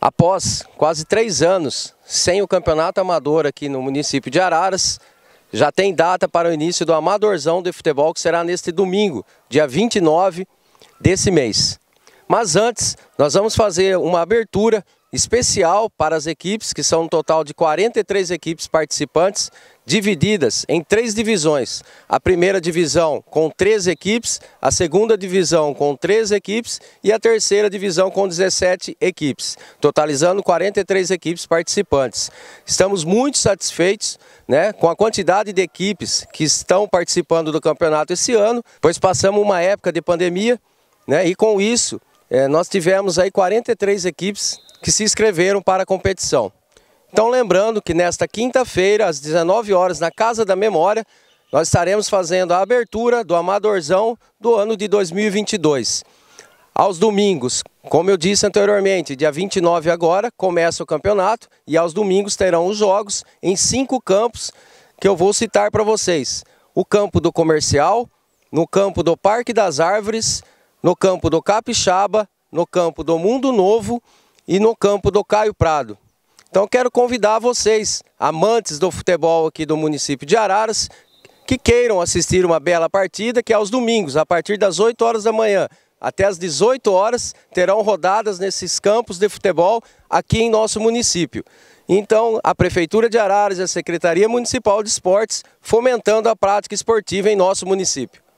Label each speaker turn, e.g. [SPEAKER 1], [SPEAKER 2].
[SPEAKER 1] Após quase três anos sem o campeonato amador aqui no município de Araras, já tem data para o início do Amadorzão de Futebol, que será neste domingo, dia 29 desse mês. Mas antes, nós vamos fazer uma abertura especial para as equipes, que são um total de 43 equipes participantes, divididas em três divisões. A primeira divisão com três equipes, a segunda divisão com três equipes e a terceira divisão com 17 equipes, totalizando 43 equipes participantes. Estamos muito satisfeitos né, com a quantidade de equipes que estão participando do campeonato esse ano, pois passamos uma época de pandemia né, e com isso é, nós tivemos aí 43 equipes que se inscreveram para a competição. Então lembrando que nesta quinta-feira, às 19 horas, na Casa da Memória, nós estaremos fazendo a abertura do Amadorzão do ano de 2022. Aos domingos, como eu disse anteriormente, dia 29 agora começa o campeonato e aos domingos terão os jogos em cinco campos que eu vou citar para vocês. O campo do Comercial, no campo do Parque das Árvores, no campo do Capixaba, no campo do Mundo Novo, e no campo do Caio Prado. Então quero convidar vocês, amantes do futebol aqui do município de Araras, que queiram assistir uma bela partida, que é aos domingos, a partir das 8 horas da manhã até as 18 horas, terão rodadas nesses campos de futebol aqui em nosso município. Então, a Prefeitura de Araras e a Secretaria Municipal de Esportes fomentando a prática esportiva em nosso município.